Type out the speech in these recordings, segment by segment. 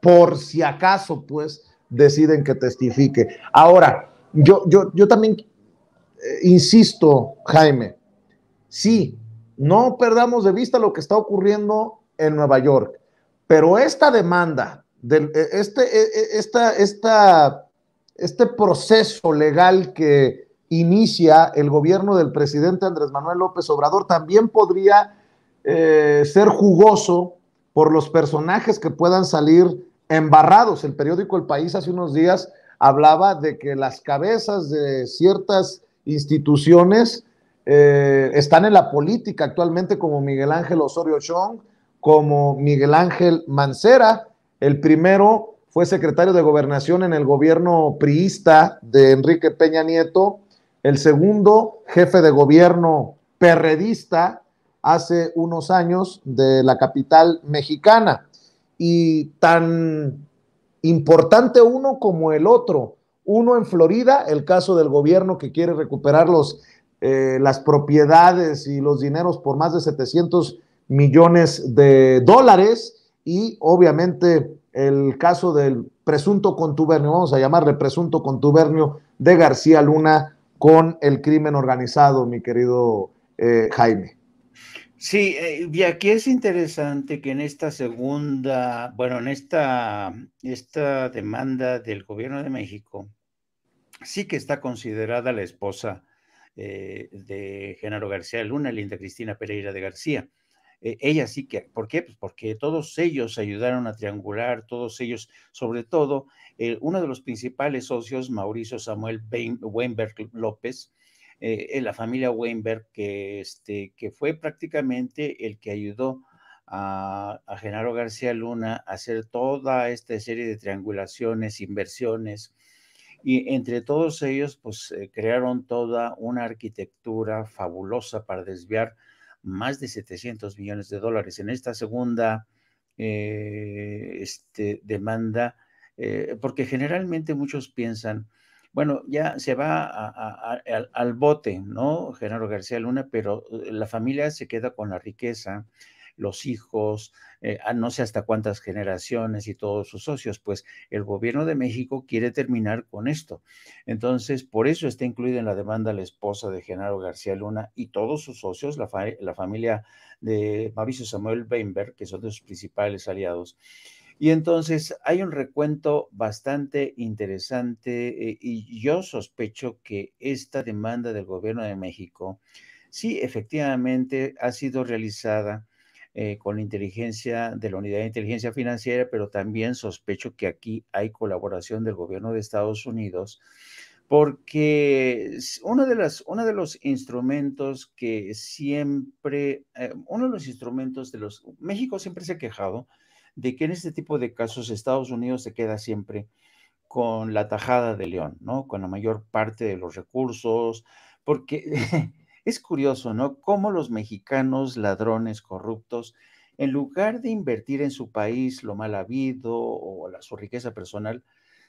por si acaso, pues, deciden que testifique. Ahora, yo, yo, yo también eh, insisto, Jaime, sí, no perdamos de vista lo que está ocurriendo en Nueva York, pero esta demanda, eh, este, eh, este proceso legal que inicia el gobierno del presidente Andrés Manuel López Obrador también podría ser jugoso por los personajes que puedan salir embarrados. El periódico El País hace unos días hablaba de que las cabezas de ciertas instituciones eh, están en la política actualmente, como Miguel Ángel Osorio Chong, como Miguel Ángel Mancera. El primero fue secretario de gobernación en el gobierno priista de Enrique Peña Nieto. El segundo, jefe de gobierno perredista hace unos años de la capital mexicana y tan importante uno como el otro. Uno en Florida, el caso del gobierno que quiere recuperar los, eh, las propiedades y los dineros por más de 700 millones de dólares y obviamente el caso del presunto contubernio, vamos a llamarle presunto contubernio de García Luna con el crimen organizado, mi querido eh, Jaime. Sí, eh, y aquí es interesante que en esta segunda, bueno, en esta, demanda del gobierno de México, sí que está considerada la esposa eh, de Genaro García Luna, Linda Cristina Pereira de García. Eh, ella sí que, ¿por qué? Pues porque todos ellos ayudaron a triangular, todos ellos, sobre todo, uno de los principales socios, Mauricio Samuel Weinberg López, eh, en la familia Weinberg, que, este, que fue prácticamente el que ayudó a, Genaro García Luna a hacer toda esta serie de triangulaciones, inversiones, y entre todos ellos, pues eh, crearon toda una arquitectura fabulosa para desviar más de 700 millones de dólares. En esta segunda eh, este, demanda, porque generalmente muchos piensan bueno, ya se va al, bote, ¿no? Genaro García Luna, pero eh, la familia se queda con la riqueza, los hijos, eh, no sé hasta cuántas generaciones y todos sus socios, pues el gobierno de México quiere terminar con esto. Entonces, por eso está incluida en la demanda la esposa de Genaro García Luna y todos sus socios, la, la familia de Mauricio Samuel Weinberg, que son de sus principales aliados y entonces hay un recuento bastante interesante eh, y yo sospecho que esta demanda del gobierno de México sí efectivamente ha sido realizada eh, con la inteligencia de la Unidad de Inteligencia Financiera, pero también sospecho que aquí hay colaboración del gobierno de Estados Unidos porque uno de, las, uno de los instrumentos que siempre, eh, uno de los instrumentos de los, México siempre se ha quejado de que en este tipo de casos Estados Unidos se queda siempre con la tajada de León, ¿no? Con la mayor parte de los recursos, porque es curioso, ¿no? Cómo los mexicanos ladrones corruptos, en lugar de invertir en su país lo mal habido o la, su riqueza personal,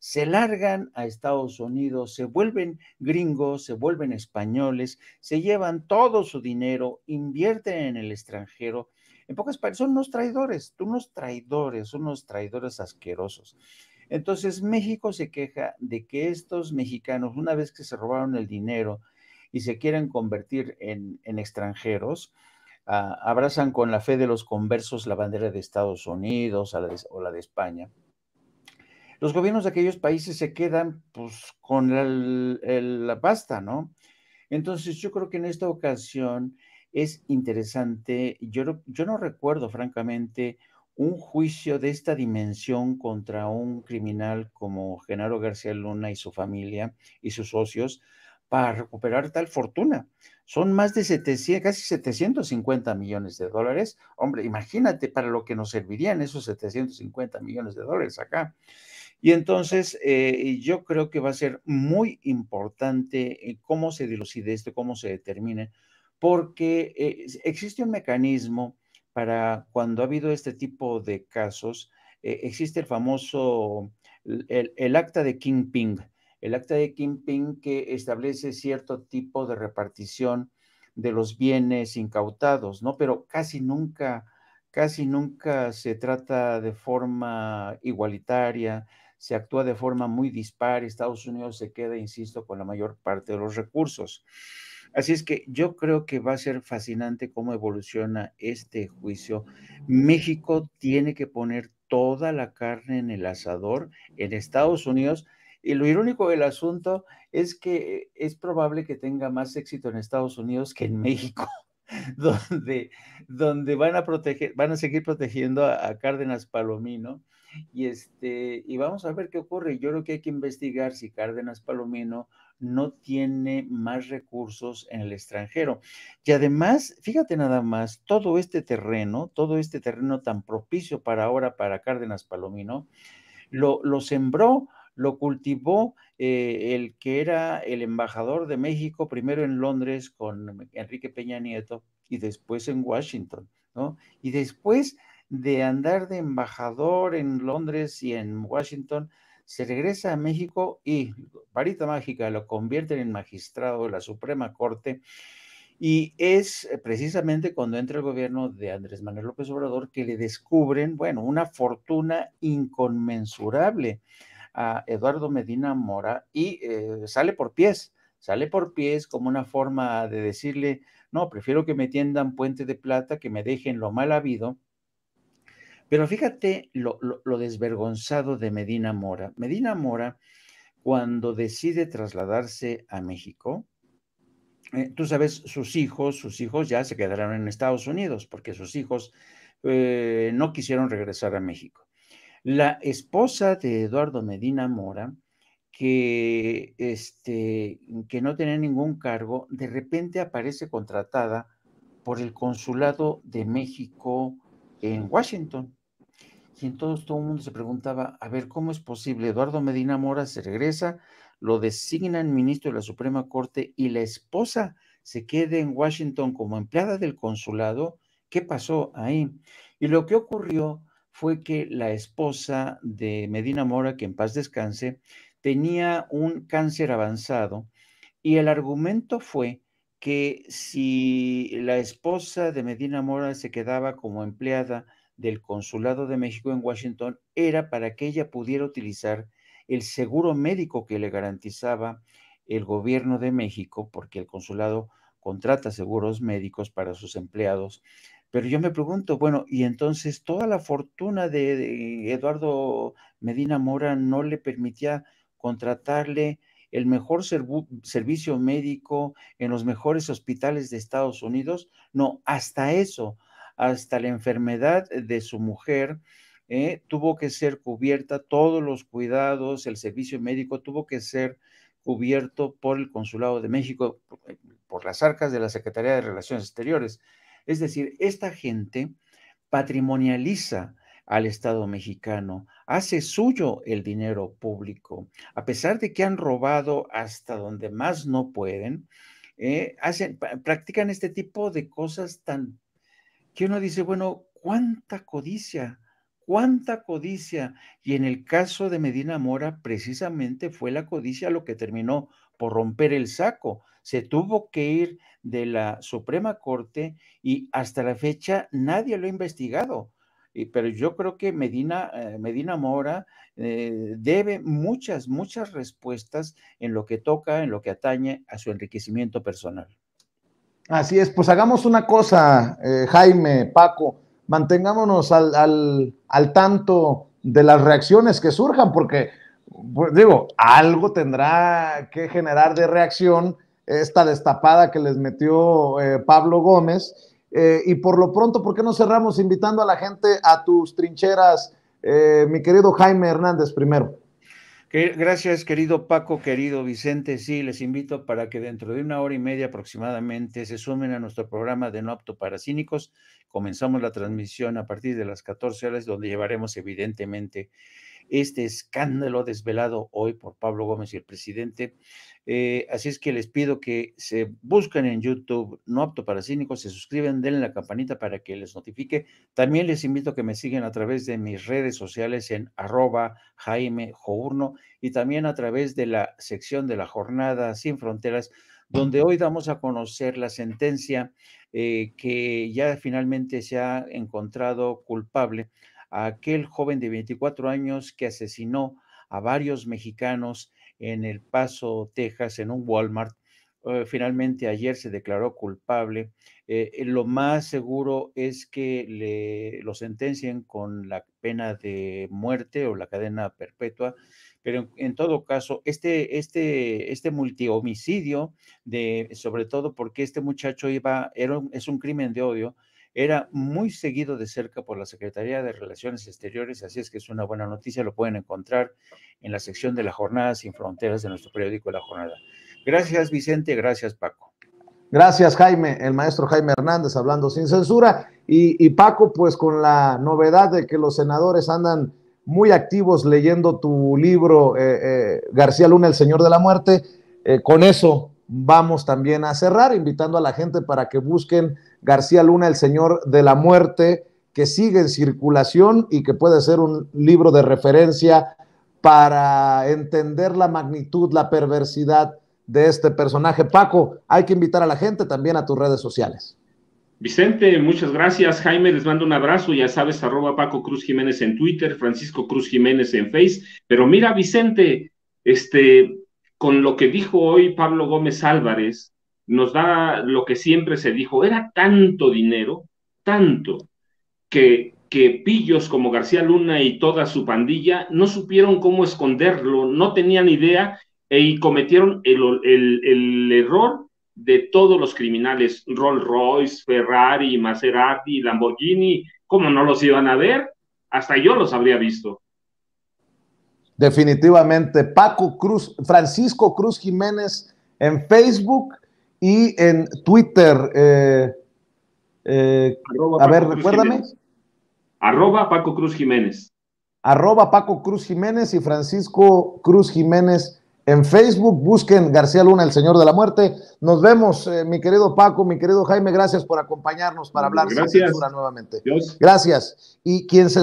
se largan a Estados Unidos, se vuelven gringos, se vuelven españoles, se llevan todo su dinero, invierten en el extranjero en pocas palabras, son unos traidores, unos traidores, unos traidores asquerosos. Entonces México se queja de que estos mexicanos, una vez que se robaron el dinero y se quieren convertir en, extranjeros, ah, abrazan con la fe de los conversos la bandera de Estados Unidos o la de España. Los gobiernos de aquellos países se quedan pues, con la pasta, ¿no? Entonces yo creo que en esta ocasión es interesante. Yo, yo no recuerdo, francamente, un juicio de esta dimensión contra un criminal como Genaro García Luna y su familia y sus socios para recuperar tal fortuna. Son más de 700, casi 750 millones de dólares. Hombre, imagínate para lo que nos servirían esos 750 millones de dólares acá. Y entonces eh, yo creo que va a ser muy importante eh, cómo se dilucide esto, cómo se determine, porque eh, existe un mecanismo para cuando ha habido este tipo de casos, eh, existe el famoso, el, acta de Ping el acta de Kingping que establece cierto tipo de repartición de los bienes incautados, ¿no? Pero casi nunca, casi nunca se trata de forma igualitaria, se actúa de forma muy dispar, Estados Unidos se queda, insisto, con la mayor parte de los recursos. Así es que yo creo que va a ser fascinante cómo evoluciona este juicio. México tiene que poner toda la carne en el asador en Estados Unidos. Y lo irónico del asunto es que es probable que tenga más éxito en Estados Unidos que en México, donde, donde van, a proteger, van a seguir protegiendo a, Cárdenas Palomino. Y, este, y vamos a ver qué ocurre. Yo creo que hay que investigar si Cárdenas Palomino no tiene más recursos en el extranjero. Y además, fíjate nada más, todo este terreno, todo este terreno tan propicio para ahora, para Cárdenas Palomino, lo, sembró, lo cultivó eh, el que era el embajador de México, primero en Londres con Enrique Peña Nieto y después en Washington, ¿no? Y después de andar de embajador en Londres y en Washington, se regresa a México y varita mágica lo convierten en magistrado de la Suprema Corte. Y es eh, precisamente cuando entra el gobierno de Andrés Manuel López Obrador que le descubren, bueno, una fortuna inconmensurable a Eduardo Medina Mora y eh, sale por pies, sale por pies como una forma de decirle, no, prefiero que me tiendan puente de plata, que me dejen lo mal habido, pero fíjate lo, desvergonzado de Medina Mora. Medina Mora, cuando decide trasladarse a México, eh, tú sabes, sus hijos, sus hijos ya se quedaron en Estados Unidos porque sus hijos eh, no quisieron regresar a México. La esposa de Eduardo Medina Mora, que, este, que no tenía ningún cargo, de repente aparece contratada por el Consulado de México en Washington. Y entonces todo el mundo se preguntaba, a ver, ¿cómo es posible? Eduardo Medina Mora se regresa, lo designan ministro de la Suprema Corte y la esposa se quede en Washington como empleada del consulado. ¿Qué pasó ahí? Y lo que ocurrió fue que la esposa de Medina Mora, que en paz descanse, tenía un cáncer avanzado y el argumento fue que si la esposa de Medina Mora se quedaba como empleada del Consulado de México en Washington era para que ella pudiera utilizar el seguro médico que le garantizaba el gobierno de México, porque el consulado contrata seguros médicos para sus empleados. Pero yo me pregunto, bueno, ¿y entonces toda la fortuna de, Eduardo Medina Mora no le permitía contratarle el mejor servicio médico en los mejores hospitales de Estados Unidos? No, hasta eso hasta la enfermedad de su mujer. Eh, tuvo que ser cubierta todos los cuidados, el servicio médico tuvo que ser cubierto por el Consulado de México, eh, por las arcas de la Secretaría de Relaciones Exteriores. Es decir, esta gente patrimonializa al Estado mexicano, hace suyo el dinero público, a pesar de que han robado hasta donde más no pueden, eh, hacen, practican este tipo de cosas tan que uno dice, bueno, cuánta codicia, cuánta codicia. Y en el caso de Medina Mora, precisamente fue la codicia lo que terminó por romper el saco. Se tuvo que ir de la Suprema Corte y hasta la fecha nadie lo ha investigado. Pero yo creo que Medina, eh, Mora eh, debe muchas, muchas respuestas en lo que toca, en lo que atañe a su enriquecimiento personal. Así es, pues hagamos una cosa, eh, Jaime, Paco, mantengámonos al, al, tanto de las reacciones que surjan, porque, pues, digo, algo tendrá que generar de reacción esta destapada que les metió eh, Pablo Gómez. Eh, y por lo pronto, ¿por qué no cerramos invitando a la gente a tus trincheras, mi querido Jaime Hernández primero? Gracias, querido Paco, querido Vicente. Sí, les invito para que dentro de una hora y media aproximadamente se sumen a nuestro programa de No Apto para Cínicos. Comenzamos la transmisión a partir de las 14 horas, donde llevaremos evidentemente este escándalo desvelado hoy por Pablo Gómez y el presidente. Eh, así es que les pido que se busquen en YouTube, no apto para cínicos, se suscriben, denle la campanita para que les notifique. También les invito a que me sigan a través de mis redes sociales en arroba Jaime Journo y también a través de la sección de la jornada sin fronteras donde hoy damos a conocer la sentencia eh, que ya finalmente se ha encontrado culpable aquel joven de 24 años que asesinó a varios mexicanos en El Paso, Texas, en un Walmart. Eh, finalmente ayer se declaró culpable. Eh, eh, lo más seguro es que le, lo sentencien con la pena de muerte o la cadena perpetua, pero en, todo caso, este, este, este multihomicidio, de, sobre todo porque este muchacho iba, era es un crimen de odio, era muy seguido de cerca por la Secretaría de Relaciones Exteriores, así es que es una buena noticia, lo pueden encontrar en la sección de la Jornada sin Fronteras de nuestro periódico La Jornada. Gracias Vicente, gracias Paco. Gracias Jaime, el maestro Jaime Hernández hablando sin censura y, Paco pues con la novedad de que los senadores andan muy activos leyendo tu libro eh, eh, García Luna, el Señor de la Muerte, eh, con eso vamos también a cerrar, invitando a la gente para que busquen García Luna, el Señor de la Muerte, que sigue en circulación y que puede ser un libro de referencia para entender la magnitud, la perversidad de este personaje. Paco, hay que invitar a la gente también a tus redes sociales. Vicente, muchas gracias. Jaime, les mando un abrazo. Ya sabes, arroba Paco Cruz Jiménez en Twitter, Francisco Cruz Jiménez en Face. Pero mira, Vicente, este, con lo que dijo hoy Pablo Gómez Álvarez, nos da lo que siempre se dijo, era tanto dinero, tanto, que, que pillos como García Luna y toda su pandilla no supieron cómo esconderlo, no tenían idea e, y cometieron el, el, el error de todos los criminales, Rolls Royce, Ferrari, Maserati, Lamborghini, ¿cómo no los iban a ver? Hasta yo los habría visto definitivamente. Paco Cruz, Francisco Cruz Jiménez en Facebook y en Twitter. Eh, eh, a ver, recuérdame. Arroba Paco Cruz Jiménez. Arroba Paco Cruz Jiménez y Francisco Cruz Jiménez en Facebook. Busquen García Luna, el Señor de la Muerte. Nos vemos, eh, mi querido Paco, mi querido Jaime. Gracias por acompañarnos para hablar de nuevamente. Dios. Gracias. Y quien se